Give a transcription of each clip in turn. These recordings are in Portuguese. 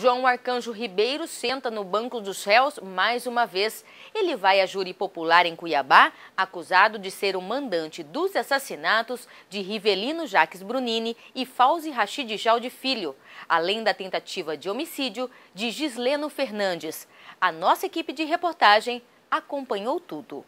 João Arcanjo Ribeiro senta no banco dos réus mais uma vez. Ele vai à júri popular em Cuiabá, acusado de ser o mandante dos assassinatos de Rivelino Jaques Brunini e Fauzi Rachid Jaldi Filho, além da tentativa de homicídio de Gisleno Fernandes. A nossa equipe de reportagem acompanhou tudo.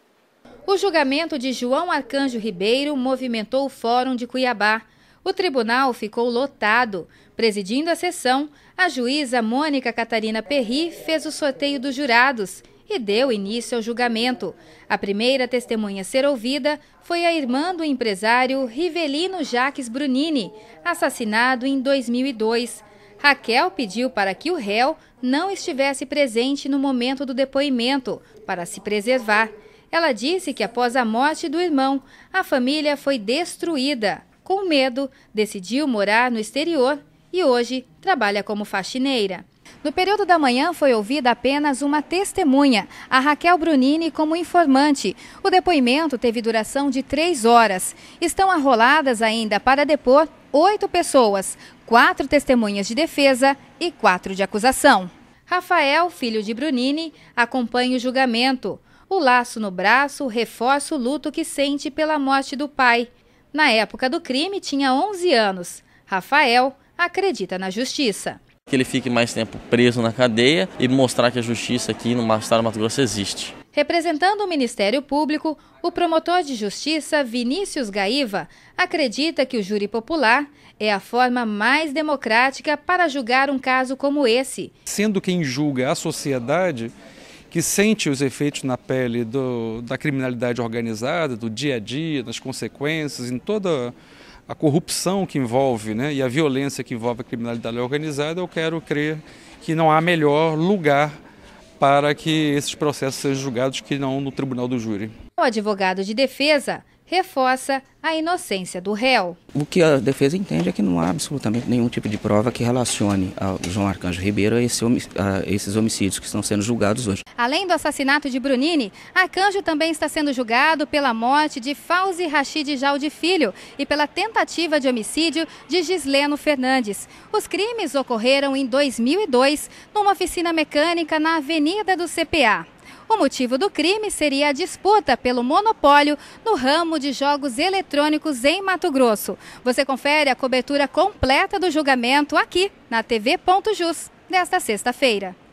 O julgamento de João Arcanjo Ribeiro movimentou o Fórum de Cuiabá. O tribunal ficou lotado. Presidindo a sessão, a juíza Mônica Catarina Perri fez o sorteio dos jurados e deu início ao julgamento. A primeira testemunha a ser ouvida foi a irmã do empresário Rivelino Jaques Brunini, assassinado em 2002. Raquel pediu para que o réu não estivesse presente no momento do depoimento, para se preservar. Ela disse que após a morte do irmão, a família foi destruída. Com medo, decidiu morar no exterior e hoje trabalha como faxineira. No período da manhã foi ouvida apenas uma testemunha, a Raquel Brunini, como informante. O depoimento teve duração de três horas. Estão arroladas ainda para depor oito pessoas, quatro testemunhas de defesa e quatro de acusação. Rafael, filho de Brunini, acompanha o julgamento. O laço no braço reforça o luto que sente pela morte do pai. Na época do crime, tinha 11 anos. Rafael acredita na justiça. Que ele fique mais tempo preso na cadeia e mostrar que a justiça aqui no Estado do Mato Grosso existe. Representando o Ministério Público, o promotor de justiça Vinícius Gaiva acredita que o júri popular é a forma mais democrática para julgar um caso como esse. Sendo quem julga a sociedade, que sente os efeitos na pele do, da criminalidade organizada, do dia a dia, das consequências, em toda a corrupção que envolve né, e a violência que envolve a criminalidade organizada, eu quero crer que não há melhor lugar para que esses processos sejam julgados que não no tribunal do júri. O advogado de defesa reforça a inocência do réu. O que a defesa entende é que não há absolutamente nenhum tipo de prova que relacione ao João Arcanjo Ribeiro a, esse, a, esses homicídios que estão sendo julgados hoje. Além do assassinato de Brunini, Arcanjo também está sendo julgado pela morte de Fauzi Rachid Jaldi Filho e pela tentativa de homicídio de Gisleno Fernandes. Os crimes ocorreram em 2002 numa oficina mecânica na Avenida do CPA. O motivo do crime seria a disputa pelo monopólio no ramo de jogos eletrônicos em Mato Grosso. Você confere a cobertura completa do julgamento aqui na TV. Jus, desta sexta-feira.